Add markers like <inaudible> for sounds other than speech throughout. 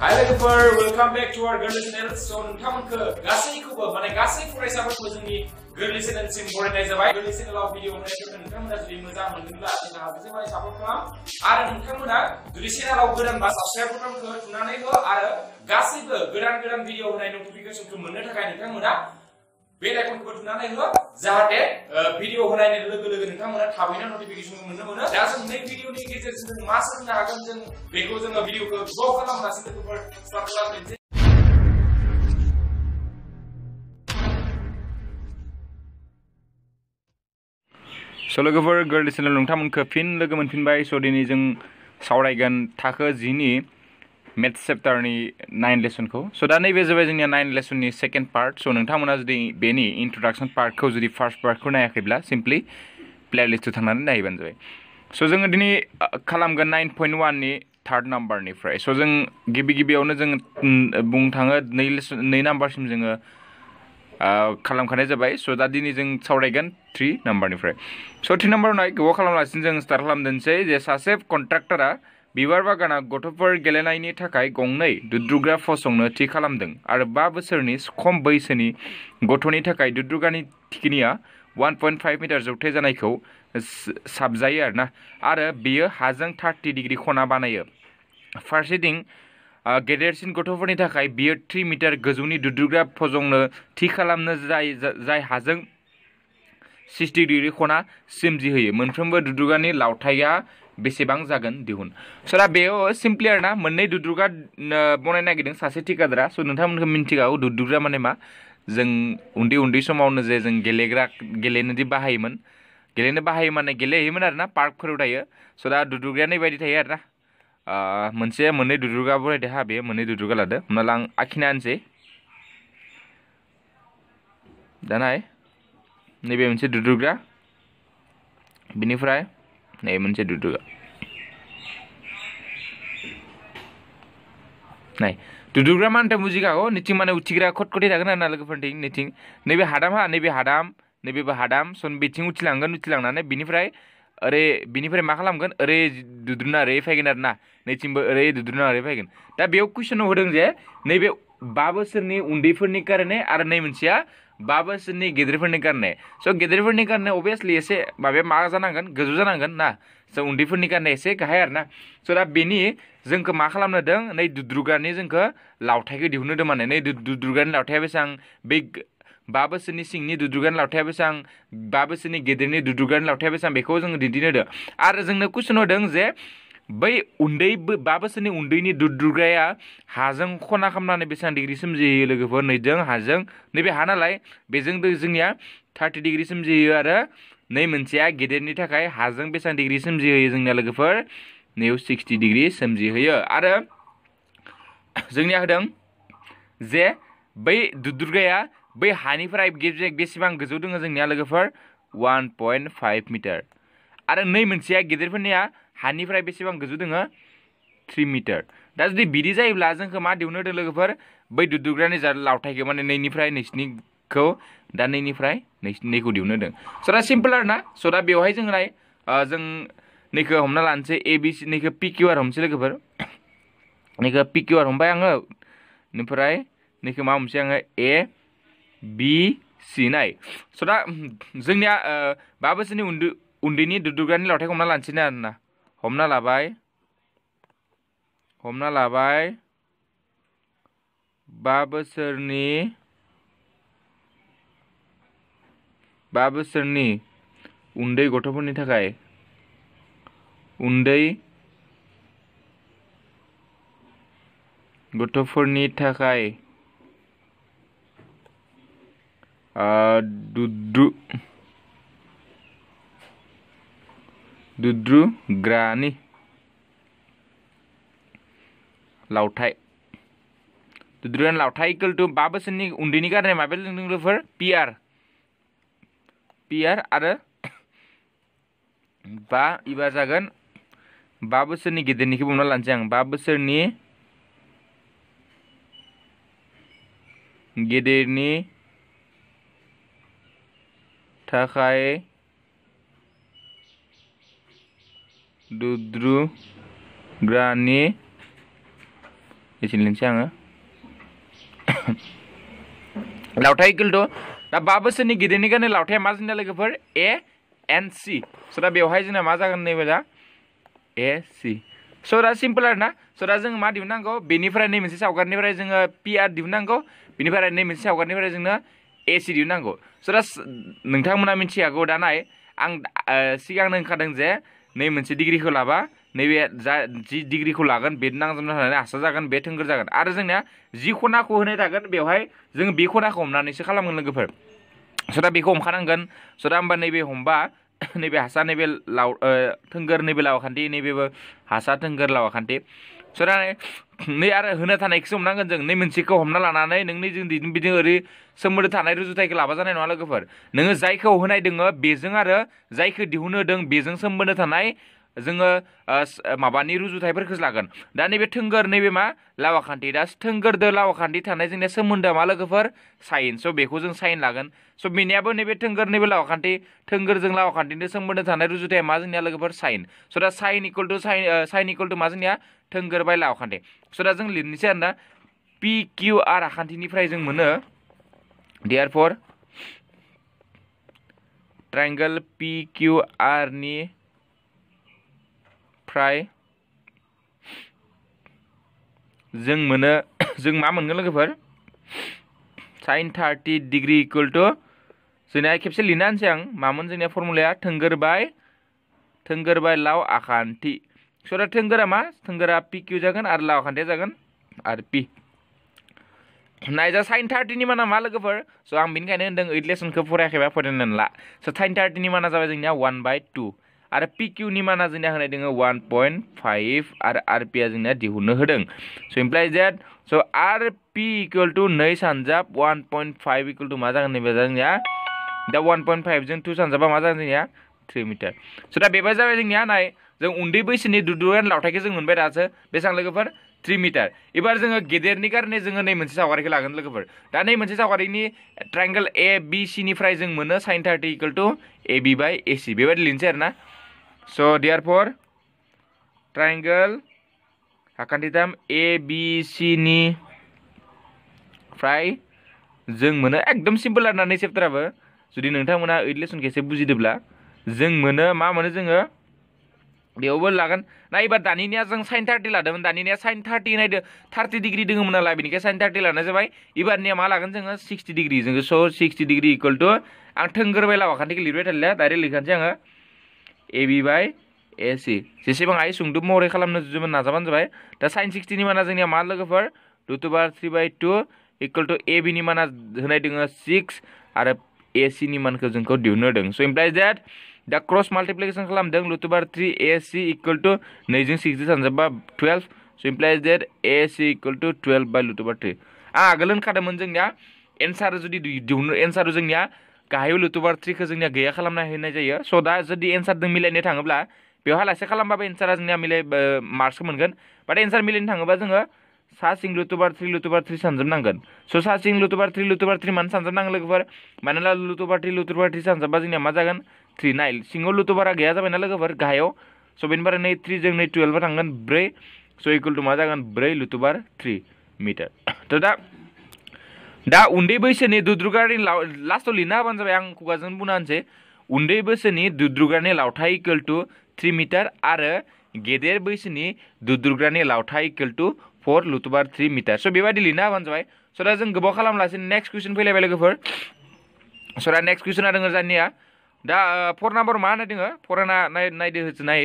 Hi Lekupar, welcome back to our Girl Listener. So, Kamanka, Gasi Kuba, Mana Gasi for a Sabbath was in the Girl Listener and Simboard video on YouTube and Kamana Dreamuza and Mula and the Hazi by Sabbath Kram. Ara in Kamuna, the Bas of Sabbath Kram Kurt, Nanego, Ara Gasi, Gudan Gudan video on a notification to Munata and Kamuna. बे आइकनखौबो थुनानै हो जाहाथे video होनायनि लोगो लोगो नोंथांमोना थाबैनो नटिफिकेसनखौ मोननो mono दा जों नै भिडिअनि गेजेरजों जों मा सोलोंनो हागोन जों बेखौ जोङो भिडिअखौ ज' खालामनासो लोगोफोर स्टार्ट खालामदों स' लोगोफोर गोरलै चेनेल नोंथांमोनखौ फिन लोगो मोनफिनबाय स' दिनै जों सावरायगोन थाखो जिनि मेथ्स चेप्टार नाइन को सो दा नैबे जाबाय जोंनिया नाइन लेसननि सेकेंड पार्ट स' नोंथांमोना जुदि बेनि इन्ट्रडाक्सन पार्टखौ जुदि फार्स्ट पार्टखौ नायाखैब्ला सिम्पलि प्लेलिस्टआव थांनानै जब सो जो दिन दिनै खालामगोन नाइन पइन्ट वाननि थार्ड नाम्बारनिफ्राय स' जों गिबि गिबियावनो जों बुंनो थाङो नै लेसन नै नाम्बारसिम जोङो खालामखानाय जाबाय दा दिन जो सावरायगोन थ्री नम्बर स' थ्रि नाम्बाराव नाय गोबाव खालामलासिनो स्टार्ट खालामदोंसै सासे कन्ट्राक्टरा बिबार बागाना गथ'फोर गेलेनायनि थाखाय गंनै दुद्रुग्रा फसंनो थि खालामदों आरो बा बोसोरनि खम बैसोनि गथ'नि थाखाय दुद्रुगानि थिखिनिया वान पइन्ट फाइभ मिटार जौथाय जानायखौ साबजायो आरोना आरो बेयो हाजों थार्टि डिग्रि खना बानायो फारसेथिं गेदेरसिन गथ'फोरनि थाखाय बियो थ्रि मिटार गोजौनि दुद्रुग्रा फजंनो थि खालामनो जाय जाय हाजों सिक्सटि डिग्रि खना सोमजिहोयो मोनफ्रोमबो दुद्रुगानि लावथाया बेसेबां जागोन दिहुन सरा बेयाव सिम्पलि ना मोननै दुद्रुगा बनाय नागिरदों सासे थिकादारा सो नोंथांमोनखौ मिन्थिखागौ दुद्रुग्रा माने मा जों उन्दै उन्दै समावनो जे जों गेलेग्रा गेलेनोदि बाहायोमोन गेलेनो बाहायो माने गेलेहैयोमोन आरोना पार्कफोराव दायो सो दा दुद्रुग्राया नैबायदि थायो आरोना मोनसे मोननै दुद्रुगा बरायदो हा बे मोननै दुद्रुगा लादो हमना ला आं आखिना होनोसै दानाय नैबे मोनसे दुद्रुग्रा बेनिफ्राय नै मोनसे दुद्रुगा ना दुदुग्रा मानटा मुजिगाखौ निथिं माने उथिग्रा थे ना आरोना लोगोफोरथिं निथिं नैबे हादामहा नैबे हादाम नैबेबो हादाम सन बिथिं उथिलांगोन उथिलांनानै बिनिफ्राय अरे बिनिफ्राय मा खालामगोन अरे दुद्रुना ओरै फैगोन ना नैथिंबो अरे दुद्रुना अरे फैगोन दा बेयाव कुइसनाव होदों जे नैबे बा बोसोरनि उन्दैफोरनि कारणे आरो नै मोनसेया बा बोसोरनि गेदेरफोरनि कारणे स' गेदेरफोरनि कारणे अभियासलि एसे मा जानांगोन गोजौ जानांगोन ना सो उन्दैफोरनि गाननाया एसे गाहाय आरो ना सो दा बेनि जोंखौ मा खालामनोदों नै दुद्रुगानि जोंखौ लावथाइखौ दिहुनोदों माने नै दुद्रुगानि लावथाया बेसेबां बै बा बोसोरनि सिंनि दुद्रुगानि लावथाया बेसेबां बा बोसोरनि गेदेरनि दुद्रुगानि लावथाया बेसेबां बेखौ जोङो दिन्थिनो आरो जोंनो कुइसन होदों जे बै उन्दै बा बोसोरनि उन्दैनि दुद्रुगाया हाजों खना खालामनानै बेसेबां डिग्रि सोमजिहोयो लोगोफोर नैजों हाजों नैबे हा नालाय बेजों जोंनिया थार्टि डिग्रि सोमजिहोयो आरो नई मोनसेया गेदेर थाखाय हाजों बेसेबां डिग्रि सोमजिहोयो जोंना लोगोफोर सिक्सटी डिग्री सोमजी सोमजिहोयो आरो जे बै दुदुर्गाया बै हानिफ्राय बेसेबां गोजौ दङ जोंनिया लोगोफोर वान पइन्ट फाइभ मिटार आरो नै मोनसेया गेदेरफोरनिया हानिफ्राय बेसेबां गजो दोङो थ्रि मिटार दा जुदि बिदि जायोब्ला जोंखौ मा दिवन होदों लोगोफोर बै दुदुग्रानि जा लावथाइखौ माने नैनिफ्राय नैसिनिखौ दा नैनिफ्राय नैखौ दिहुननो होदों स' दा सिम्पोल आरो ना स' दा बेवहाय जों नाय जों नैखौ हमना लानोसै ए बि नैखौ पि किउ आर हमसै लोगोफोर नैखौ पि किउ आर हमबाय आङो ओमफ्राय नैखौ मा हमसै आङो ए बि सि नाय स' दा जोंनिया बा बोसोरनि उन्दै उन्दैनि दुदुग्रानि लावथाइखौ हमना लानोसै ना आरोना हमना लाबाय हमना लाबाय बा बोसोरनि बा बोसोरनि उन्दै गथ'फोरनि थाखाय उन्दै गथ'फोरनि थाखाय दुद्रु ग्रानि दुद्रुग्रानि लावथाइ लावथाय इक्वल टु बा बोसोरनि उन्दैनि माबे माबाया लोगोफोर पियार पियार आरो बा एबा जागोन बा बोसोरनि गिदिरनिखौ बुंना लानोसै आं बा बोसोरनि गिदिरनि थाखाय दुद्रुग्रानि एसेनोसै आङो <coughs> लावथाइ गिल्द' दा बा बोसोरनि गिदिरनिखौनो लावथाया मा जोंना लोगोफोर ए एन सि स' दा बेवहाय जोंना मा जागोन नैबे दा ए सि स' दा सिम्पल आरो ना स' दा जों मा दिहुननांगौ बेनिफ्राय नै मोनसे सावगारनिफ्राय जोङो पि आर दिहुननांगौ बेनिफ्राय नै मोनसे सावगारनिफ्राय जोंनो ए सि दिहुननांगौ स' दा नोंथांमोना मिथिखागौ दा नाय आं सिगांनो ओंखारदों जे नै मोनसे डिग्रिखौ लाबा नैबे जा जि डिग्रिखौ लागोन बे नांजाबना होनानै हासार जागोन बे थोंगोर जागोन आरो जोंनिया जि खनाखौ होनाय थागोन बेवहाय जों बे खनाखौ हमनानैसो खालामगोन लोगोफोर स' दा बेखौ हमखानांगोन स' दा होमबा नैबे हमबा <coughs> नैबे हासार नैबे लाव थोंगोर नैबे लावाखान्थि नैबेबो हासार थोंगोर लावाखान्थि स' नै आरो होनो थानायखौसो हमनांगोन जों नै मोनसेखौ हमना लानानै नोंनि जों बिदिनो ओरै सोमोन्दो थानाय रुजुथायखौ लाबा जानाय नङा लोगोफोर नोङो जायखौ होनाय दोङो बेजों आरो जायखौ दिहुनो दों बेजों सोमोन्दो थानाय जोङो माबानि रुजुथायफोरखौ लागोन दा नैबे थोंगोर नैबे मा लावाखान्थि दा थोंगोरदो लावाखान्थि थानाय जोंनिया सोमोन्दोआ मा लोगोफोर साइन स' बेखौ जों साइन लागोन स' बेनियाबो नैबे थोंगोर नैबे लावाखान्थि थोंगोरजों लावाखान्थिनि सोमोन्दो थानाय रुजुथाया मा जोंनिया लोगोफोर साइन स' दा sine equal to sine sine equal to मा जोंनिया थोंगोर बाय लावाखान्थि स' दा जों लिरनोसै आरोना पि किउ आर आखान्थिनिफ्राय जों मोनो therefore triangle P Q आरनि फ्राय जों मोनो जों मा मोनगोन लोगोफोर sine thirty degree equal to जोंनिया खेबसे लिरना होनसै आं मामोन जोंनिया फर्मुलाया थोंगोर बाय थोंगोर बाय लाव आखान्थि सरा थोंगोरा मा थोंगोरा पि किउ जागोन आरो लाव आखान्थिया जागोन आरो पि नायजा साइन थार्टिनि माना मा लोगोफोर स' आं बेनिखायनो होन्दों ओइट लेसनखौ फरायाखैबा फरायनानै ला स' साइन थार्टिनि माना जाबाय जोंनिया वान बाय पी किू नि माना जोंनिया होनाय दोङो वान पइन्ट फाइभ आरो आर पिआ जोंनिया दिहुननो होदों स' इमप्लाइ जेट स' आर पि इकुवेल टु नै सानजाब one point five equal to मा जागोन नैबे जोंनिया दा वान पइन्ट फाइभजों टु सानजाबा मा जागोन जोंनिया थ्रि मिटार स' दा बेबो जाबाय जोंनिया नाय जों उन्दै बैसोनि दुदुरान लावथायखौ जों मोनबाय दासो बेसेबां लोगोफोर थ्रि मिटार एबार जोङो गेदेरनि कारने जोङो नै मोनसे सावगारिखौ लागोन लोगोफोर दा नै मोनसे सावगारिनि ट्राइंगल ए बी सी जों मोनो sine thirty equal A B by A C बेबायदि लिरनोसै आरो So therefore, triangle akan ditam ABC ni fry. Zeng mana? Ekdom simple lah nanti chapter apa? Jadi nanti mana ilusun kese buji deh bla. Zeng mana? Ma mana zeng? Dia over lah kan? Nah ibar dani ni azeng sin 30 lah. Dengan dani ni sin 30 ni ada 30 degree dengan mana lah ini? Kese sin 30 lah nasi bay. Ibar ni amal agan zeng 60 degree zeng. So 60 degree equal to angtenggur bela. Wakandi keliru betul lah. Dari lihat zeng. A B by A C जेसेबां हायो सुंदुब महरै खालामनो जोबोद नाजाबानो जाबाय दा माना जोंनिया मा लोगोफोर two two bar three by two equal to A बिनि माना होनाय दोङो सिक्स आरो ए सिनि मानखौ को दिहुननो होदों स' इमप्लाइज देट दा क्रस माल्टीप्लीकेशन खालामदों लुटुबार three A C equal to नैजों सिक्सजों सानजाबा टुवेल्भ स' implies that A C equal to twelve by लुटुबार थ्रि आं आगोल होनखादोंमोन जोंनिया एन्सार जुदि दिहुनो एन्सार जोंनिया गाहायाव लुटुबार थ्रिखौ जोंनिया गैया खालामना हैनाय जायो स' दा जुदि एन्सारजों मिलायनो थाङोब्ला बेवहाय लासे खालामबाबो एन्सारा जोंनिया मिलने मार्क्सखौ मोनगोन बाट एन्सार मिलायनो थाङोबा जोङो सा सिं लुटुबार थ्रि लुटुबार थ्रि सानजोबनांगोन स' सा सिं लुटुबार थ्रि लुटुबार थ्रि मानो सानजोबनांगोन लोगोफोर मानो लुटुबार थ्रि लुटुबार थ्रि सानजोबबा जोंनिया मा जागोन थ्री नाइन सिङाव लुटुबारा गैया जाबायना लोगोफोर गाहायाव स' बेनिफ्राय नै थ्रिजों नै टुवेल्भआव थांगोन ब्रै स' इकुवेल टु मा जागोन ब्रै लुटुबार थ्रि मिटार त' <coughs> दा दा उन्दै बैसोनि दुद्रुगारनि लास्टआव लिरना होबानो जाबाय आं खुगाजों बुंना होनसै उन्दै बैसोनि दुद्रुगारनि लावथाइ इकुवेल टु थ्रि मिटार आरो गेदेर बैसोनि दुद्रुग्रानि लावथाइ इकुवेल टु फर लुटुबार थ्रि मिटार स' बेबायदि लिरना होबानो जाबाय स' जों गोबाव खालामलासिनो नेक्स्ट कुइसन फैलायबाय लोगोफोर स' नेक्स्ट कुइसना दङ जोंनिया दा फर नाम्बार मा होननाय दोङो फराना नायदो होनाय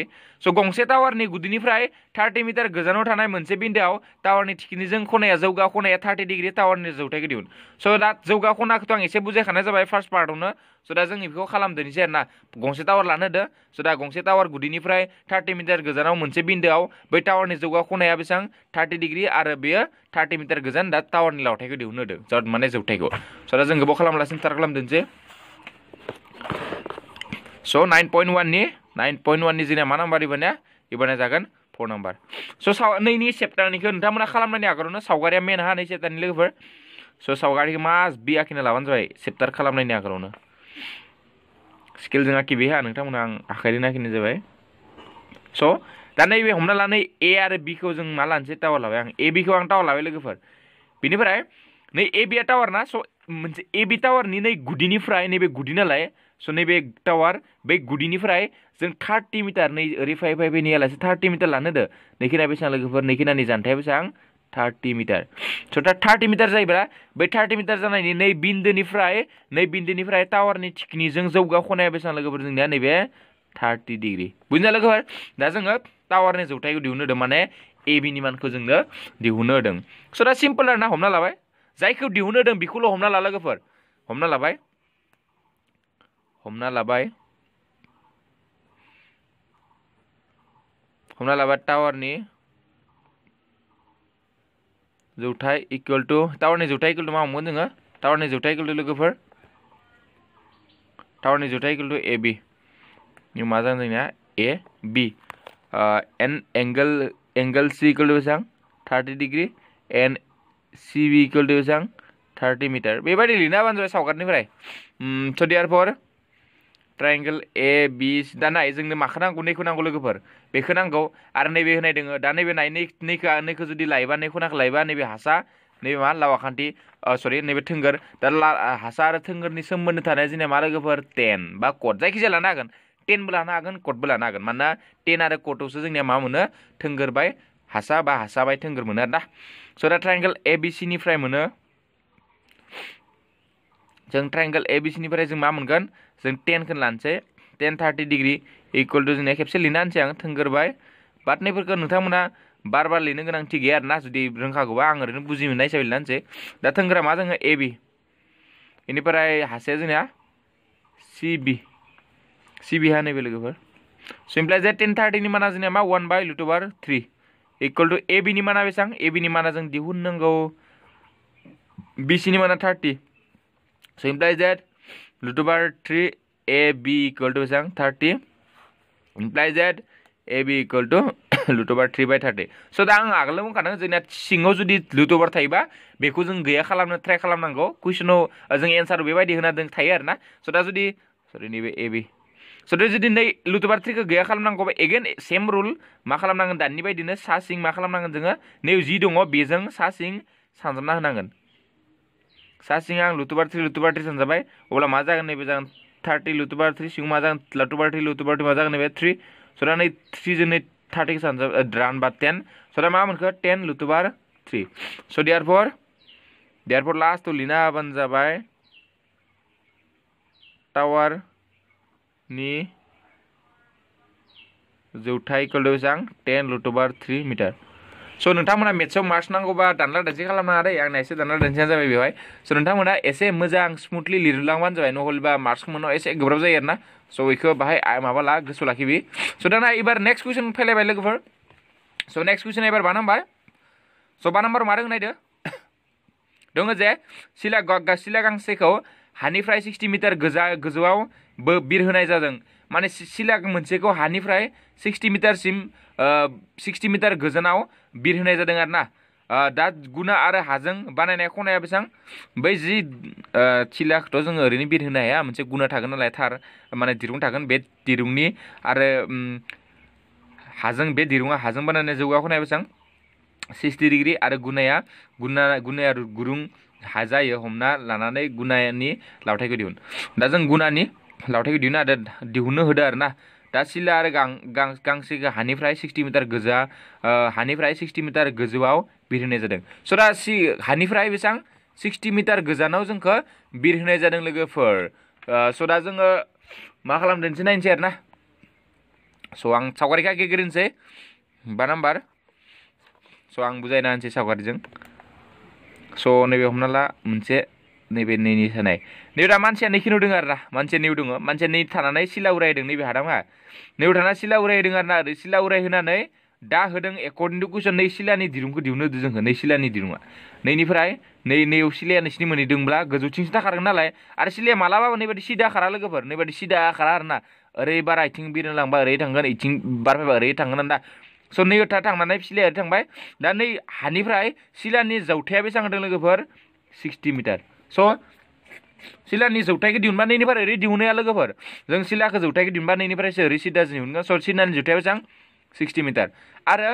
स' गंसे टावारनि गुदिनिफ्राय थार्टि मिटार गोजानाव थानाय मोनसे बिन्दोआव टावारनि थिखिनिजों खनाया जौगा खनाया थार्टि डिग्रि टावारनि जौथायखौ दिहुन स' दा जौगा खनाखौथ' आं एसे बुजायखानाय जाबाय फार्स्ट पार्टआवनो स' दा जों बेखौ खालामदोनिसै आरो ना गंसे टावार लानो होदो स' दा गंसे टावार गुदिनिफ्राय थार्टि मिटार गोजानाव मोनसे बिन्दोआव बै टावारनि जौगा खनाया बेसेबां थार्टि डिग्रि आरो बेयो थार्टि मिटार गोजान दा टावारनि लावथायखौ दिहुनहोदो माने जौथायखौ स' दा जों गोबाव खालामलासिनो स्टार्ट खालामदोनसै सो नाइन पइन्ट वाननि नाइन पॉइंट वाननि जोंनिया मा नाम्बार इबानिया इबानिया फोर नम्बर सो नई सावनैनि सेप्टारनिखौ नोंथांमोना खालामनायनि मेन हाँ नै सेप्टारनि लोगोफोर स' सावगारिखौ मास बि आखिना लाबानो जाबाय सेप्टार खालामनायनि आगोलावनो स्किलजों आखिबाय हा नोंथांमोना आं आखाइजों आखिनाय जाबाय स' दा नैबे हमना लानानै ए आरो बिखौ जों मा लानोसै टावार लाबाय आं ए बिखौ आं टावार लाबाय लोगोफोर बेनिफ्राय नै ए बिया टावार ना स' मोनसे ए बि टावारनि नै गुदिनिफ्राय नैबे गुदि नालाय सो नैबे टावर बै गुदिनिफ्राय जों थार्टि मिटार नै ओरै फाइभ फाइभ नेयालासे थार्टि मिटार लानो होदो नैखिना बेसेबां लोगोफोर नैखिनानि जानथाया बेसेबां थार्टि मिटार स' दा थार्टि मिटार जायोब्ला बै थार्टि मिटार जानायनि नै बिन्दोनिफ्राय नै बिन्दोनिफ्राय टावारनि थिखिनिजों जौगा खनाया बेसेबां लोगोफोर जोंनिया नैबे थार्टि डिग्रि बुजिना लोगोफोर दा जोङो टावारनि जौथायखौ दिहुननो माने ए बिनि मानखौ जोंनो दिहुननो होदों दा सिम्पोल ना हमना लाबाय जायखौ दिहुननो होदों बेखौल' हमना ला लोगोफोर हमना लाबाय हमना लबाय हमना लबाय टावर नि जौथाय इक्वल टू टावर नि जौथाय इक्वल टू मा मोन जोंङा टावर नि जौथाय इक्वल टू लोगोफोर टावर नि जौथाय इक्वल टू एबी नि माजा जोंना A B N angle angle C equal to बेसां 30 degree N C B equal to बेसां 30 मीटर बेबायदि लिरना बानजाबाय सावगारनिफ्राय सो देयारफोर ट्राइंगल ए बि दा नाय जोंनो माखौ नांगौ नई नांगौ लोगोफोर बेखौ नांगौ आरो नैबे होनाय दोङो नई नैबे नाय नैखौ नैखौ जुदि लायोबा नैबे हासा नैबे मा लावाखान्थि सरि नैबे थोंगोर दा हासा आरो थोंगोरनि सोमोन्दो थानाया जोंनिया मा लोगोफोर टेन बा कट जायखिजाया लानो हागोन टेनबो लानो हागोन कटबो लानो हागोन मानोना टेन और कटोस जोंनिया मा मोनो थोंगोर बाय हासा बा हासा बाय थोंगोर मोनो आरोना स' दा ट्राइंगल ए सी सिनिफ्राय मोनो जों ट्राइंगल ए सी सिनिफ्राय जों मा मोनगोन जों टेनखौनो लानोसै tan thirty degree equal to जोंनिया खेबसे लिना होनसै आं थोंगोरबाय बाट बार बार लिरनो गोनांथि गैया आरोना जुदि रोंखागौबा आं ओरैनो बुजि मोननाय हिसाबै लिरना होनसै दा थोंगोरा मा जो ए वि इन हासाया जोंनिया सी बि सि बि हा नैबे लोगोफोर सिम्पलाइ जे टेन थार्टी माना जो मा वन बै लुट बार थ्री इक्वल टू ए बिनि माना बेसा ए बिनि माना जो दिहुन नौ बी सी माना thirty implies that root over 3ab equal to besang 30 implies that ab equal to root over 3 by 30 so दा आं आगोल बुंखादों जोंना सिङाव जुदि root over थायोबा बेखौ जों गैया खालामनो ट्राइ खालामनांगौ कुइसनाव जों एन्सार बेबायदि होना दों थायो आरो ना स' दा जुदि सरि नैबे एबि स' दा जुदि नै root over 3 खौ गैया खालामनांगौबा एगेन सेम रुल मा खालामनांगोन दानि बायदिनो सा सिं मा खालामनांगोन जोङो नै जि दङ बेजों सा सिं सानजाबना होनांगोन सासिं आं लुतुबार थ्री लुतुबार थ्री सानजाबाय अब्ला ओला जागोन नहीं जागोन थर्टी लुतुबार थ्रि सिङाव मा जागोन लुतुबार थ्रि लुतुबार थ्रि मा जागोन नैबे थ्रि सरा नै थ्रिजों नै थार्टिखौ रान रानबा टेन सोरा मा मोनखो टेन लुतुबार three three so' therefore therefore लास्टआव तो लिना होबानो जाबाय टावारनि जौथाय कलौ बेसेबां टेन लुटुबार थ्री मिटार सो नोंथांमोना मेथ्स मार्क्स नागोबा दानला दानसि खालामनाङा दै एसे दानला दानसिया जाबाय बेवहाय सो नोंथांमोना एसे मोजां स्मुथलि लिरलांबानो जाबाय नहलेबा मार्क्सखौ मोननो एसे गोब्राब जायो आरो ना सो बेखौ बाहाय माबा ला गोसोआव लाखिबि स' दाना एबार नेक्स्ट कुइसन फैलायबाय लोगोफोर स' नेक्स्ट कुइसन एबार बा नाम्बार स' बा नाम्बार मादों नायदो दङ जे सिला सिला गांसेखौ हानिफ्राय सिक्सटि मिटार गोजा गोजौआव बिरहोनाय जादों माने सिला मोनसेखौ हानिफ्राय सिक्सटि मिटारसिम सिक्सटि मिटार गोजानाव बिरहोनाय जादों आरो ना दा गुना आरो हाजों बानायनाय खनाया बेसेबां बै जि थिलाखौथ' जोङो ओरैनो बिरहोनो हाया मोनसे गुना थागोन नालाय थार माने दिरुं थागोन बे दिरुंनि आरो हाजों बे दिरुङा हाजों बानायनाय जौगा खनाया सिक्सटि डिग्रि आरो गुनाया गुना गुनाया गुरुं हा जायो हमना लानानै गुनानि लावथायखौ दिहुन दा जों गुनानि लावथाइखौ दिहुनो आरो दिहुनो होदो आरो ना दा सिला आरो गां गां गांसे हानिफ्राय सिक्सटि मिटार गोजा हानिफ्राय सिक्सटि मिटार गोजौआव बिरहोनाय जादों स' दा सि हानिफ्राय बेसेबां सिक्सटि मिटार गोजानाव जोंखौ बिरहोनाय जादों लोगोफोर स' दा जोङो मा खालामदोंसै नायनोसै आरो ना स' आं सावगारिखा आखिग्रोनोसै बा नाम्बार स' आं बुजायना होनोसै सावगारिजों स' नैबे हमना ला मोनसे नैबे नैनि थानाय दा मानसिया नैखिनि दङ आरो ना मानसिया नैव दङ मानसिया नै थानानै सिला उरायदों नैबे हादामा नैव थाना सिला उरायदों आरो ना ओरै सिला होनानै दा होदों एकर्डिं टु कुइसन नै सिलानि दिरुंखौ दिहुनो जोंखौ नै सिलानि दिरुङा नैनिफ्राय नै नैयाव सिलाया नोंसिनि मोनहैदोंब्ला गोजौथिंसो दाखारगोन नालाय आरो सिलाया मालाबाबो नैबादि सिदा खारा लोगोफोर नैबादि सिदा खारा आरो ना ओरै बारा आथिं बिरनो लांबा ओरै थांगोन इथिं बारफायबा ओरै थांगोन दा स' नै था थांनानै सिलाया थांबाय दा नै हानिफ्राय सिलानि जौथाया बेसेबां होदों लोगोफोर सिक्सटि मिटार सो सिलानि जौथायखौ दिहुनबा नैनिफ्राय ओरै दिहुनाया लोगोफोर जों सिलाखौ जौथायखौ दिहुनबा नैनिफ्रायसो ओरै सिदा दिहुनगोन स' सिलानि जौथाया बेसेबां सिक्सटि मिटार आरो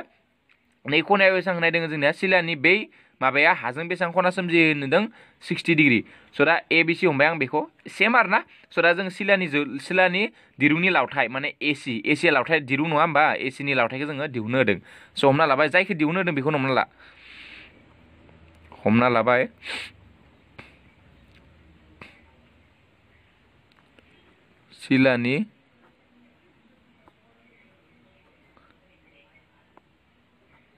नै खनायाव बेसेबां होनाय दङ जोंनिया सिलानि बै माबाया हाजों बेसेबां खना सोमजियो होनदों सिक्सटि डिग्रि स' दा ए बि सि हमबाय आं बेखौ सेम आरो ना स' दा जों सिलानि सिलानि दिरुंनि लावथाय माने एसि एसिया लावथाय दिरुं नङा होमबा एसिनि लावथायखौ जोङो दिहुननो होदों स' हमना लाबाय जायखौ दिहुननो होदों बेखौनो हमना ला हमना लाबाय চিলানি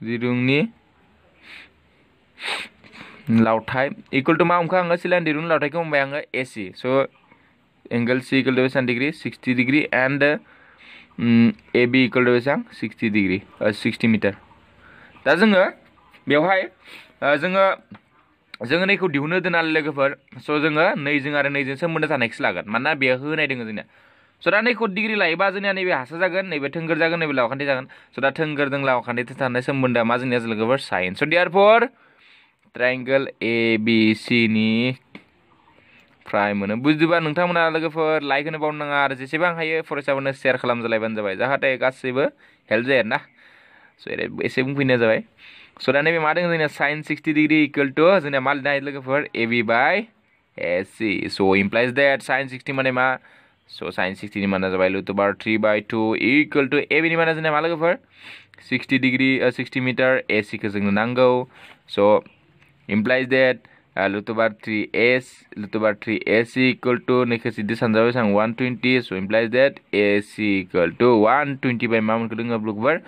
জিৰুংনি লাউঠাই ইকুৱেল টু মা অংশ আংগ চিলানি দিৰুং লাউঠাইকে Mumbai আংগ A C so' angle C equal to বেচা degree sixty degree and A B equal to বেচা ছিক্সটি ডিগ্ৰী ছিক্সটি মিটাৰ দা যোনো বেহাই जोङो नैखौ दिहुननो दोना लोगोफोर स' जोङो नैजों आरो नैजों लगन थानायखौसो लागोन मानोना बेयो होनाय दोङो जोंनिया स' दा नैखौ डिग्रि लायोबा जोंनिया नैबे हासार जागोन नैबे थोंगोर जागोन नैबे लावखान्थि जागोन सो दा थोंगोरजों लावखान्थिजों थानाय सोमोन्दोआ मा जोंनिया लोगोफोर साइन स' डियार फर ट्राइंगल ए बि सि नि फ्राय मोनो बुजिबा ना लोगोफोर लाइक होनो बावनो नाङा आरो जेसेबां हायो फरायसाफोरनो सेयार खालामजालायबानो जाबाय जाहाथे गासैबो हेल्प जायो आरोना स' एसे बुंफैनाया जाबाय So then we mark sine 60 degree equal to then I looking for AB by AC. So implies that sine 60 manema. So sine 60 माना जब आइलो तो बार 3 by 2 equal to AB नहीं माना जने हमारे को फिर 60 degree uh, 60 meter AC का जंग नंगो. So implies that लो तो बार 3S लो तो बार 3AC equal to नेक्स्ट सीधे संजावे संग 120. So implies that AC equal to 120 by Mamun को देंगे अब लोग फिर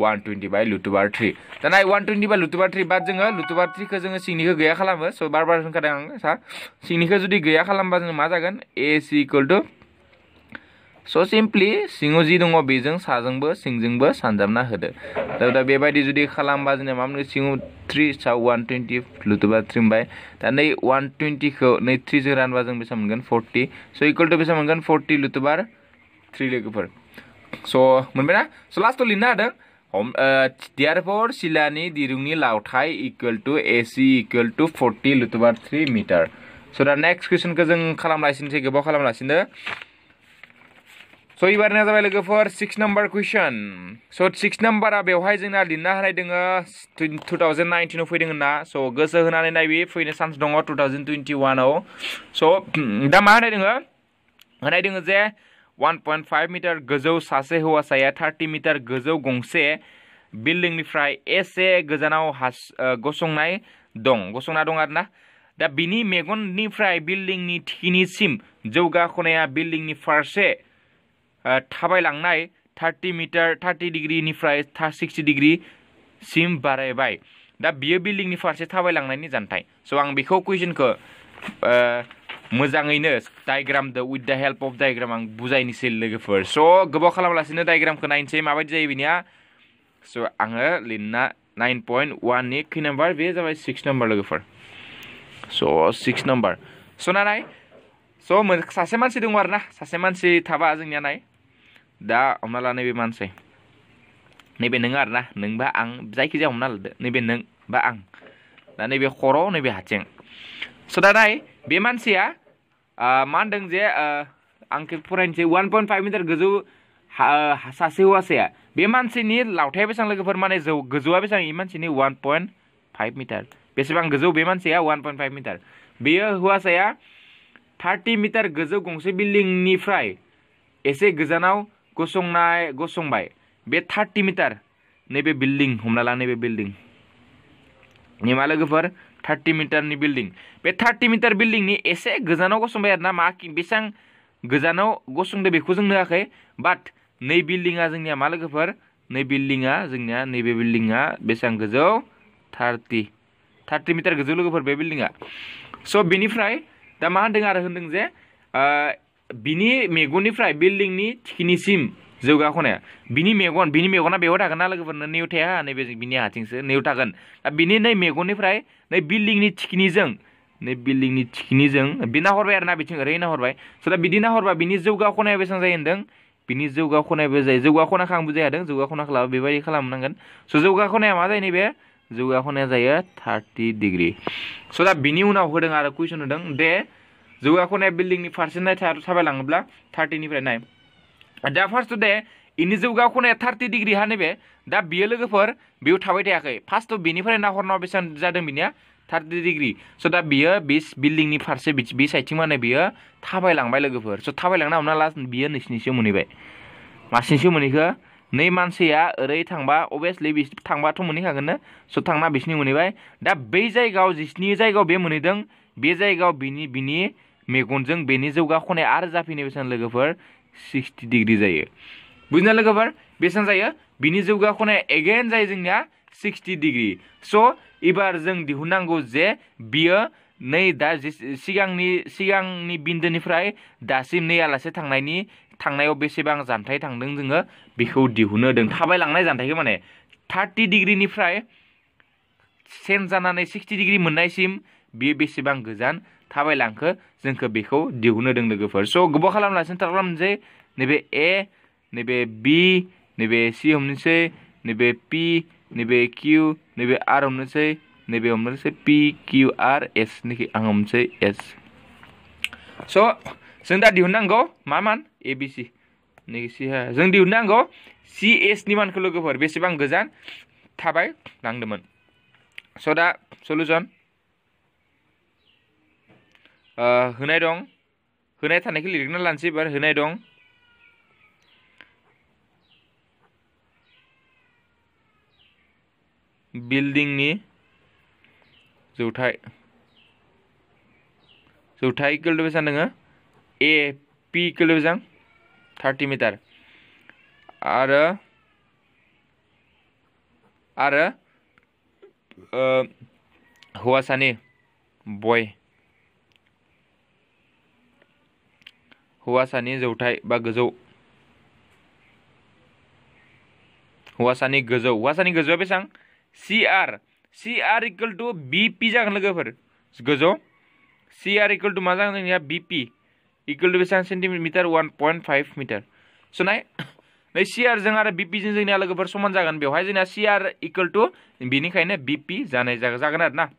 वन टुवेन्टि बाय लुट बार थ्रि दाना वान टुवेन्टि बाय लुट बार थ्रि बाट जोङो लुट बार थ्रिखौ जोङो सिंनिखौ गैया खालामो स' बार बार होनखादों आं गैया खालामबा जों मा जागोन ए सि इकुवेल टु स' सिम्पलि सिङाव जि दङ बेजों साजोंबो सिंजोंबो सानजाबना होदो दा दा बेबायदि जुदि खालामबा जोंना मा मोनो सिङाव थ्रि सा वान टुवेन्टि लुटुबा थ्रि ओमफ्राय दा नै वान टुवेन्टिखौ नै थ्रिजों रानबा जों बेसेबां मोनगोन फर्टि स' इकुवेल टु बेसेबां मोनगोन फर्टि लुटुबार थ्रि लोगोफोर स' मोनबायना स' लास्टआव लिरनो हादों দিয়াৰ চিলানী দিৰুঙি লাওঠাই equal to A C equal to forty লুটুবাৰ থ্ৰী মিটাৰ চ' দা নেক্সট কুৱেশ্যনকৈ যোন খালামলাগিছিল গোব খালামলাগিছিল চ' এইবাৰ নাযাব লগৰ six number question so' six নম্বৰা বেৱাই যোন লিৰনা হাই দোঙ টু থাউজেণ্ড নাইনটিনাও ফৈদ না চ' গছ হাই নাই ফৈনে চান্স দোঙ টু থাউজেণ্ড টুৱেণ্টি ওৱানাও চ' দা মা হাই দোঙ হাই দোঙ যে 1.5 मिटार गोजौ सासे हौवासाया 30 मिटार गोजौ गंसे बिल्डिंनिफ्राय एसे गोजानाव हास गसंनाय दं गसंना दं आरोना दा बिनि मेगननिफ्राय बिल्डिंनि थिखिनिसिम जौगाखनाया बिल्डिंनि फारसे थाबायलांनाय थार्टि मिटार थार्टि डिग्रिनिफ्राय सिक्सटि डिग्रिसिम बारायबाय दा बियो बिल्डिंनि फारसे थाबायलांनायनि जानथाय स' आं बेखौ कुइसनखौ mazangaina diagram the with the help of diagram ang buzaini sil lege for so gebo khalam lasina diagram ke 9 same abadi jai binya so anga linna 9.1 ni ki number be jaba six number lege for so six number so na so ma sase man si dung warna man si thaba ajing ya nai da omna lane bi man sei ni be nengar na neng ba ang jai ki ja omna lade be neng ba ang dan ni be khoro ni be hacheng so da nai Biar manusia, मा होनदों जे आंखौ फरायनोसै वान point five मिटार गोजौ सासे हौवासाया बे मानसिनि लावथाया बेसेबां लोगोफोर माने जौ गोजौआ बेसेबां बे मानसिनि वान पइन्ट फाइभ मिटार बेसेबां गोजौ बे मानसिया वान पइन्ट फाइभ मिटार बेयो हौवासाया थार्टि मिटार गोजौ गंसे बिल्डिंनिफ्राय एसे गोजानाव गसंनाय गसंबाय बे थार्टि मिटार नैबे बिल्डिं हमना ला नैबे बिल्डिं निमा लोगोफोर थार्टी मिटारनि बिल्डिंग बे थार्टि मिटार बिल्डिंग एसे गोजानाव गसंबा आरो ना मा बेसेबां गोजानाव गसंदो बेखौ जों नुवाखै बाट नै बिल्डिङा जोंनिया मा लोगोफोर नै बिल्डिङा जोंनिया नैबे बिल्डिङा बेसेबां गोजौ थार्टी थार्टी मिटार गोजौ लोगोफोर बे बिल्डिङा सो बिनिफ्राय दा मा होन्दों आरो होन्दों जे बिनि मेगननिफ्राय बिल्डिंनि थिखिनिसिम जौगा खनाया बिनि मेगन बिनि मेगना बेयाव थागोन ना लोगोफोरनो नैयाव थाया नैबे बिनि आथिंसो नैयाव थागोन दा बिनि नै मेगननिफ्राय नै बिल्डिंनि थिखिनिजों नै बिल्डिंनि थिखिनिजों बे ना बिथिं ओरै नाहरबाय स' दा बिदि नाहरबा बिनि जौगा खनाया बेसेबां जायो होन्दों बिनि जौगा खनायाबो जायो जौगा खना खांबो जायादों जौगा खना खालामो बेबायदि खालामनांगोन स' जौगा खनाया मा जायो नैबे जौगा खनाया जायो थार्टि डिग्रि स' दा बिनि उनाव होदों आरो कुइसन होदों दे जौगा खनाया बिल्डिंनि फारसे थाबायलाङोब्ला थार्टिनिफ्राय नाइन दा फार्स्ट दे इनि जौगाखौनो थार्टि डिग्री हा नैबे दा बियो लोगोफोर बेयाव थाबाय थायाखै फार्स्टआव बिनिफ्राय नाहरनाव बेसेबां जादों बिनिया थार्टि डिग्रि स' दा बियो बे बिल्डिंनि फारसे बे साइडथिं माने बियो थाबायलांबाय लोगोफोर स' थाबायलांना हमना लास्ट बियो नैसिनिसो मोनहैबाय मासिनिसो मोनहैखो नै मानसिया ओरै थांबा अभियासलि बिस थांबाथ' मोनहैखागोननो स' थांना बिसिनि मोनहैबाय दा बै जायगायाव जिसिनि जायगायाव बे मोनहैदों बे जायगायाव बिनि बिनि मेगनजों बेनि जौगाखनाय आरो जाफैनाय बेसेबां लोगोफोर सिक्सटी डिग्री जो बुझना लोगोफोर बेसेबां जायो बिनि जौगा खनाया एगेन जायो जोंनिया सिक्सटि डिग्रि स' एबार जों दिहुननांगौ जे बियो नै दा सिगांनि सिगांनि बिन्दोनिफ्राय दासिम नै आलासे थांनायनि बेसेबां जानथाय थांदों जोङो बेखौ दिहुनो थाबायलांनाय जानथायखौ माने थार्टि डिग्रिनिफ्राय सेन्ज जानानै सिक्सटी डिग्री मोननायसिम बियो बेसेबां गोजान लांखो जोंखौ बेखौ दों लोगोफोर स' गोबाव खालामलासिनो थार खालामनोसै नैबे ए नैबे बि नैबे सि हमनोसै नैबे पि नैबे किउ नैबे आर हमनोसै नैबे हमनोसै पि किउ आर एस नैखि आं हमनोसै एस स' जों दा दिहुननांगौ मा मान ए बि सि नैखि सि जों दिहुननांगौ सि एसनि मानखौ लोगोफोर बेसेबां गोजान थाबाय लांदोंमोन स' दा सल्युसन होनाय दं होनाय थानायखौ लिरना लानोसै एबार होनाय दं बिल्डिंनि जौथाय जौथाय गोलदो बेसेबां दोङो ए पि गोलदो बेसेबां थार्टि मिटार आरो आरो हौवासानि बय हौवासानि जौथाय बा गोजौ हौवासानि गोजौ हौवासानि गोजौआ बेसेबां R C R equal to B P जागोन लोगोफोर गोजौ सि आर इकुवेल टु मा जागोन जोंनिया बि पि इकुवेल टु बेसेबां सेन्टिमिटार समान जगह बेवहाय जो सी आर इकुअल टू बेनिखायनो बि पि जानाय जागोन ना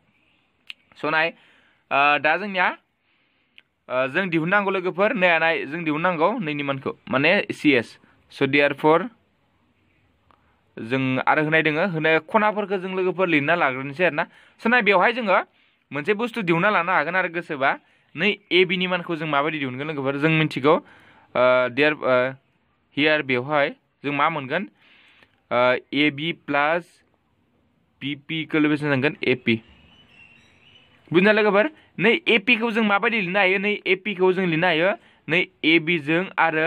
स' दा जोंनिया Uh, जों दिहुननांगौ लोगोफोर नायानाय जों दिहुननांगौ नैनि मानखौ माने सि एस सो डियार फर जों आरो होनाय दोङो होनाय खनाफोरखौ जों लोगोफोर लिरना लाग्रोनोसै आरो ना स' नाय बेवहाय जोङो मोनसे बुस्थु दिहुनना लानो हागोन आरो गोसोबा नै ए बिनि मानखौ जों माबायदि दिहुनगोन लोगोफोर जों मिन्थिगौ डियार हियार बेवहाय जों मा मोनगोन ए बि प्लास बि पिखौ लोगोसे नांगोन ए पि बुजिना लोगोफोर नै एपिखौ जों माबायदि लिरनो हायो नै एपिखौ जों लिरनो हायो नै एबिजों आरो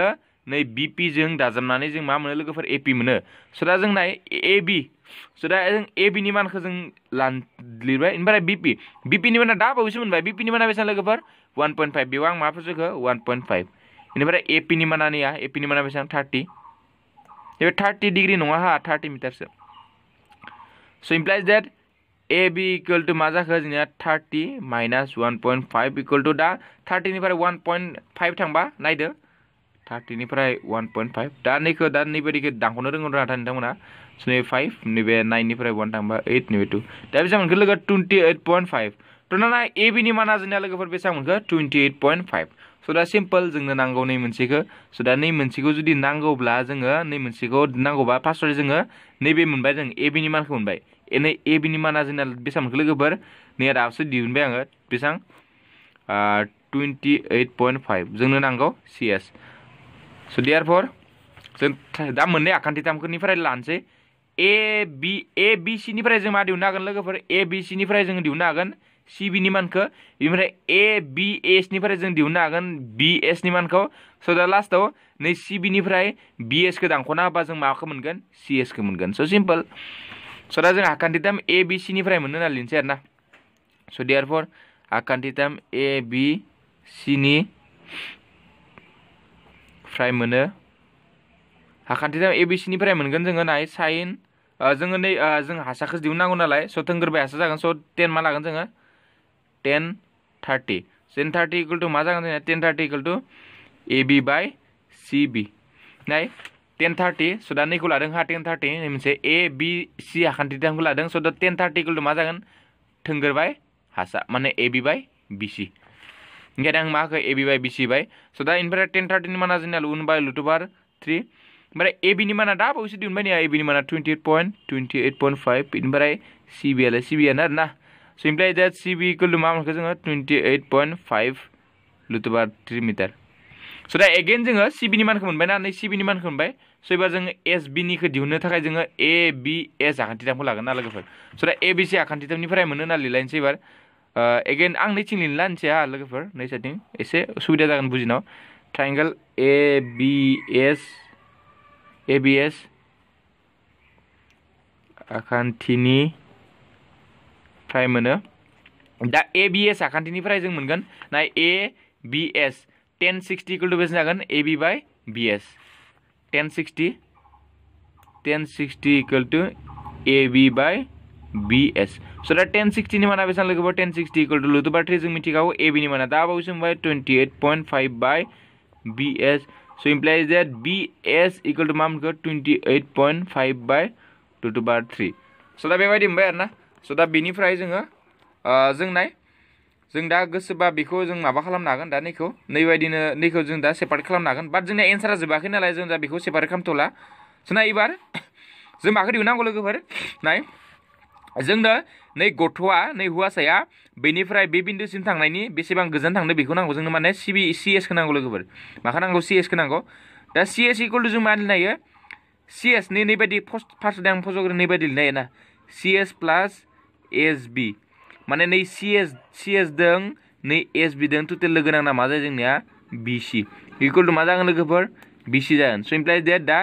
नै बिपिजों दाजाबनानै जों मा मोनो लोगोफोर एपि मोनो स' दा जोंना एबि स' दा जों एबिनि मानखौ जों लिरबाय ओमफ्राय बिपि बिपिनि माना दा बावैसो मोनबाय बिपिनि माना बेसेबां लोगोफोर वान पइन्ट फाइभ बेयाव आं माफोर जोखो वान पइन्ट फाइभ बेनिफ्राय एपिनि माना नैया एपिनि माना बेसेबां थार्टि बे थार्टि डिग्रि नङा हा थार्टि मिटारसो so implies that A B equal to मा जाखो जोंनिया thirty minus one point five equal to दा थार्टिनिफ्राय वन पॉइंट फाइव थांबा नायदो थार्टिनिफ्राय वान पइन्ट फाइभ दा नैखौ दा नैबेदिखौ दानख'नो रोंगौ रोङा नोंथांमोना नै फाइभ नैबे नाइननिफ्राय वान थांबा ओइट नैबे टु दा बेसेबां मोनखो लोगो twenty white point five A बिनि माना जोंनिया लोगोफोर बेसेबां मोनखो टुवेन्टि ओइट पइन्ट फाइभ स' दा सिम्पल जो नांगौ नै मोनसेखौ स' दा नै मोनसेखौ जुदि नांगौब्ला जोङो नै मोनसेखौ नांगौबा फार्स्टआव जोङो नैबे मोनबाय जों ए बिनि मानखौ एनै ए बिनि माना जोंना बेसेबां मोनखो लोगोफोर नै राबसो दिहुनबाय आङो बेसेबां टुवेन्टि ओइट point C S so therefore जों दा मोननै आखान्थि थामफोरनिफ्राय लानोसै ए बि ए बि सिनिफ्राय जों मा दिहुननो हागोन लोगोफोर ए बि सिनिफ्राय जों दिहुननो हागोन सि बिनि मानखौ बेनिफ्राय ए बि एसनिफ्राय जों दिहुननो हागोन बि एसनि मानखौ स' दा लास्टआव नै सि बिनिफ्राय बि एसखौ दानख'ना होबा जों माखौ मोनगोन सि एसखौ मोनगोन स' सिम्पोल सो दा जोंहा आखान्थि टाइम ए बि सिनिफ्राय मोननो होनना लिरनोसै आरोना स' their for आखान्थि time A B सिनि फ्राय मोनो हाखान्थि टाइम ए बि सिनिफ्राय मोनगोन जोङो नाय साइन जोङो नै जों हासाखौ दिहुननांगौ नालाय स' थोंगोरबाय हासा जागोन स' टेन मा लागोन जोङो ten thirty ten thirty equal to मा जागोन जोंना ten thirty equal to A B by C B नाय टेन थार्टी सो दा नैखौ लादोंहा टेन थार्टी मोनसे ए बि सि हाखान्थिथामखौ लादों स' दा टेन थार्टिखौ मा जागोन थोंगोर बाय हासा माने ए बि बाय बि सि ओंखाय आं मा होखो ए बि बाय बि सि बाय स' दा इनिफ्राय टेन थार्टिनि माना जोंना उन बाय लुट बार ओमफ्राय ए बिनि माना दा बावैसो दिहुनबाय ए बिनि माना twenty eight point twenty eight point five बेनिफ्राय सि बि आलाय सि बिआनो आरोना स' ओमफ्राय दा सि बिखौ मा मोनखो जोङो टुवेन्टि एइट पइन्ट फाइभ लुट बार थ्रि मिटार स' दा एगेन जोङो सि बिनि मानखौ मोनबाय ना नै सि बिनि मानखौ मोनबाय स' एबा जोङो एस बिनिखौ दिहुननो थाखाय जोङो ए बि एस आखान्थिथामखौ लागोन ना लोगोफोर स' दा ए बि सि आखान्थिथामनिफ्राय मोनो ना लिरलायनोसै एबार एगेन आं नैथिं लिरला होनसै हा लोगोफोर नै साइडथिं एसे सुबिदा जागोन बुजिनाव triangle A B S A B S आखान्थिनिफ्राय मोनो दा ए बि एस आखान्थिनिफ्राय जों मोनगोन ना A B S ten sixty equal to बेसेन जागोन A B by B S ten sixty ten sixty equal to A B by B S सोदा टेन सिक्सटी माना बेसान लोगों टेन सिक्सटी इक्वल टू लुतुबा थ्री जो मिथिखागौ ए बी माना तो दा बावैसो twenty eight point five by B S so implies that B S equal to मा मोनखो twenty eight point five by टुतुबा थ्री सो दा बेबायदि मोनबाय आरो सो दा बेनिफ्राय जोङो जों जो दा गोसोबा बेखौ जों माबा खालामनो हागोन दा नैखौ नैबायदिनो नैखौ जों दा सेपारेट खालामनो हागोन बाट जोंना एन्सारा जोबाखै नालाय जों दा बेखौ सेपारेट खालामथ'ला जोंना एबार <coughs> जों माखौ दिहुननांगौ लोगोफोर नाय जोंनो नै गथ'आ नै हौवासाया बेनिफ्राय बे बिन्दुसिम थांनायनि बेसेबां गोजान थांदो बेखौ नांगौ जोंनो माने सि बि सि एसखौ नांगौ लोगोफोर माखौ नांगौ सि एसखौ नांगौ दा सि एस इकुवेल टु जों मा लिरनो हायो सि एस नै नैबायदि फार्स्ट फार्स्ट आं फज'ग्रो नैबायदि लिरनो ना सि एस प्लास एस बि माने नै सि एस सि एसजों नै एस दं टोटल लोगो नांना मा जाय जोंनिया बि सि इकुवेल टु मा जागोन लोगोफोर बि सि जागोन सो इम्प्लाइज दैट दा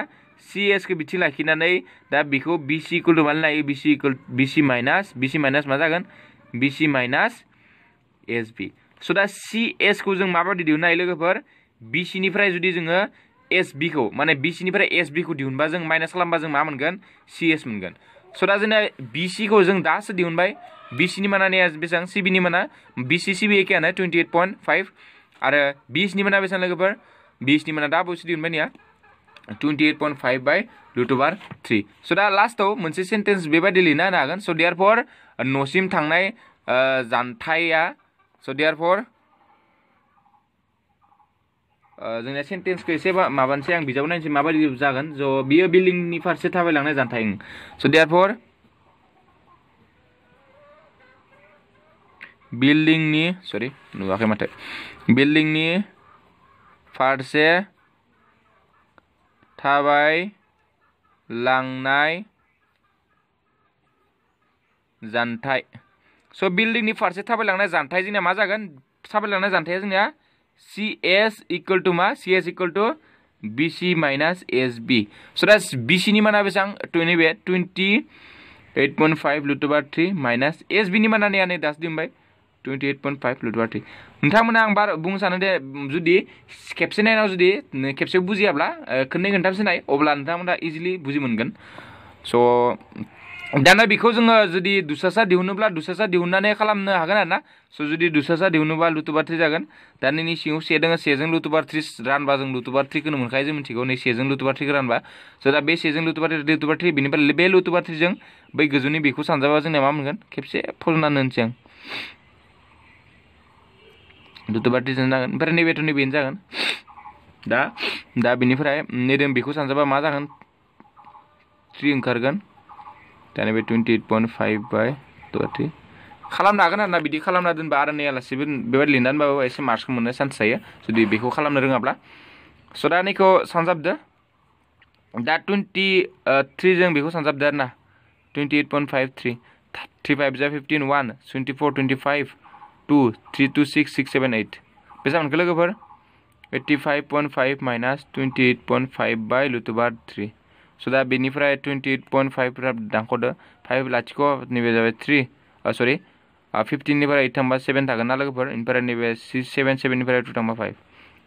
सि एसखौ बिथिं लाखिनानै दा बिखौ बि सि इकुवेल टु माने लायो बि सि इकुवेल बि सि माइनस बि सि माइनास मा जागोन बि सि माइनास एस बि स' दा सि खौ जों माबायदि दिहुननो हायो लोगोफोर बि निफ्राय जुदि जोङो एस खौ माने बि निफ्राय एस खौ दिहुनबा जों माइनस खालामबा जों मा मोनगोन सि एस मोनगोन सो दा जोंना बि खौ जों दासो दिहुनबाय बिसिनि माना नेया बेसेबां सिबिनि माना बिसि सिबि एखेयानो एट पॉइंट फाइव और आरो बिसनि माना लगे लोगोफोर बिसनि माना दा बावैसो दिहुनबाय नेया twenty eight point five by root three so दा लास्टआव मोनसे सेन्टेन्स बेबायदि लिरना होनो हागोन सो देर फर नसीम थे जानथाया सो देर फर जोंनिया सेन्टेन्सखौ एसे माबानोसै आं बिजाबाव नायनोसै माबायदि जागोन जो बियो बिल्डिंनि फारसे थाबायलांनाय जानथाय स' फर बिल्डिंनि सरि नुवाखै माथो बिल्डिंनि फारसे थाबाय सो जानथाय स' बिल्डिंनि फारसे थाबायलांनाय मा जगह थाबायलांनाय जानथाया जोंनिया सि एस इकुवेल टू मा C S equal to B C minus S B सो दा बि सिनि माना बेसेबां टुवेन्टि बे twenty five point three minus S बिनि माना नै दासो दिनबाय टुवेन्टि ओइट पइन्ट फाइभ लुदवार्थि नोंथांमोना आं बार बुंनो सानो दे जुदि खेबसे नायनाव जुदि खेबसे बुजियाब्ला खननै खनथामसो नाय अब्ला नोंथांमोना इजिलि बुजि मोनगोन दाना बेखौ जोङो जुदि दुसासा दिहुनोब्ला दुसासा दिहुननानै खालामनो हागोन आरो ना सो जुदि दुसासा दिहुनोबा लुटुबार थ्रि जागोन दा नैनि सिङाव से दोङो सेजों लुटुबार थ्रि रानबा जों लुटुबार थ्रिखौनो मोनखायो जों मिथिगौ नै सेजों लुटुबार थ्रिखौ रानबा स' दा बे सेजों लुटुबार थ्रि लुटुबार थ्रि बेनिफ्राय बे लुटुबार थ्रिजों बै गोजौनि बेखौ सानजाबा जोंनिया मा मोनगोन खेबसे फज'नानै होनोसै आं दुतुबा डिजाइन जागोन ओमफ्राय नैबे थुनि बेनो जागोन दा दा बेनिफ्राय नैदों बेखौ सानजाबा मा जागोन थ्रि ओंखारगोन दा नैबे twenty white point five by thirty खालामनो हागोन आरोना बिदि खालामना दोनबा आरो नै नेयालासेबो बेबायदि लिरनानै एसे मार्क्सखौ मोननो चान्स थायो जुदि बेखौ खालामनो रोङाब्ला स' दा नैखौ सानजाबदो दा टुवेन्टि थ्रिजों बेखौ सानजाबदो आरोना टुवेन्टि ओइट point five three thirty five जा fifteen one twenty four twenty five two three two six six seven seven eight बेसेबां लगे फिर eighty five point five minus twenty eight point five बै लुट बार थ्रि स' दा बेनिफ्राय टुवेन्टि ओइट पइन्ट फाइभफ्रा दानख'दो फाइभ लाथिख' नैबे जाबाय थ्रि सरि फिफ्टिननिफ्राय ओइट थांबा सेवेन थागोन ना लगे लोगोफोर ओमफ्राय नीबे सिक्स सेवेन सेवेन सेभेननिफ्राय टु थांबा फाइभ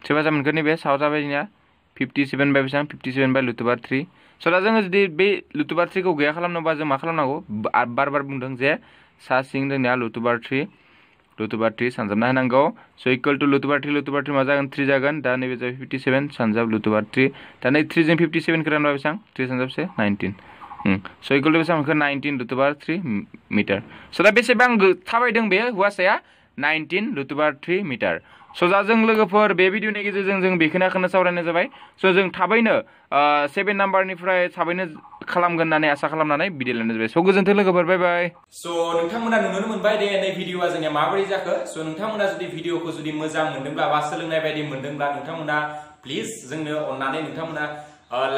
सोरबा जा मोनगोन नीबे साहा जाबाय जोंनिया फिफ्टि सेभेन बाय बेसेबां फिफ्टि सेभेन बाय लुटुबार थ्री सो दा जोङो जुदि बे लुटुबार को गैया खालामनोबा जों बार बार बुद्ध जे सा सिं जोंनिया लुटुबार थ्री लुथुबा थ्रि सानजाबना होनांगौ स' इकुवेल टु लुथुबा थ्रि मा जागोन थ्रि जागोन दा नैबे जाबाय फिफ्टि सेभेन सानजाब लुथुबा थ्रि दा नै थ्रिजों फिफ्टि सेभेनखौ रानबा बेसेबां थ्रि सानजाब से नाइनटिन स' इकुवेल टु बेसेबां मोनखो नाइनटिन मिटार स' दा बेसेबां थाबायदों बे हौवासाया नाइनटिन लुथुबा थ्रि मिटार स' दा जों लोगोफोर बे भिडिअनि गेजेरजों जों बेखौनो सावरायनाय जाबाय स' जों थाबैनो सेभेन नाम्बारनिफ्राय थाबैनो खालामगोन होननानै आसा खालामनानै भिडिअ लानाय जाबाय स' गोजोन्थों लोगोफोर बाय बाय स' नोंथांमोना नुनो मोनबाय दे नै भिडिअआ जोंनिया माबोरै जाखो स' नोंथांमोना जुदि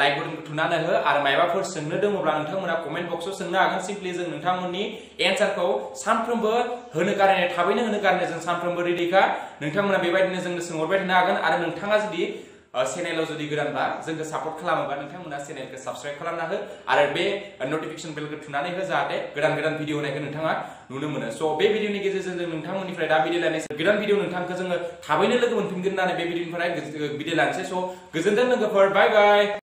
लाइक बटनखौ थुनानै हो आरो मायबाफोर सोंनो दङब्ला नोंथांमोना कमेन्ट बक्सआव सोंनो हागोन सिम्पलि जों नोंथांमोननि एन्सारखौ सानफ्रोमबो होनो गारनाय थाबैनो होनो गारनाय जों सानफ्रोमबो रेडिखा नोंथांमोना बेबायदिनो जोंनो सोंहरबाय চেনেলও যদি গোদানবা যোন সাপোর্ট খালামবা নোনা চেনেল সাবস্ক্রাইব খালামনা হ আর বে নোটিফিকেশন বেলকে থাকে যাতে গোদান গোদান ভিডিও হাই নুন মানে সো বে ভিডিওনি গেজেরজন দা ভিডিও লাইনে গোদান ভিডিও নাকি থাকে ভিডিও লাগছে সো গোজনজন লোক বাই বাই